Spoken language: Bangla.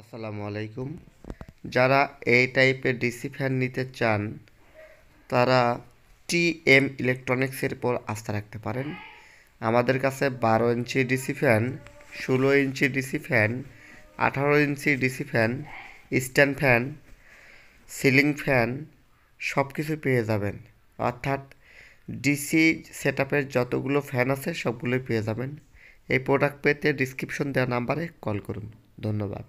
আসসালামু আলাইকুম যারা এই টাইপের ডিসি ফ্যান নিতে চান তারা টি এম ইলেকট্রনিক্সের উপর আস্থা রাখতে পারেন আমাদের কাছে বারো ইঞ্চি ডিসি ফ্যান ষোলো ইঞ্চি ডিসি ফ্যান আঠারো inch DC fan stand fan ceiling fan সব কিছু পেয়ে যাবেন অর্থাৎ ডিসি সেট যতগুলো ফ্যান আছে সবগুলোই পেয়ে যাবেন এই প্রোডাক্ট পেতে ডিসক্রিপশন দেওয়া নাম্বারে কল করুন ধন্যবাদ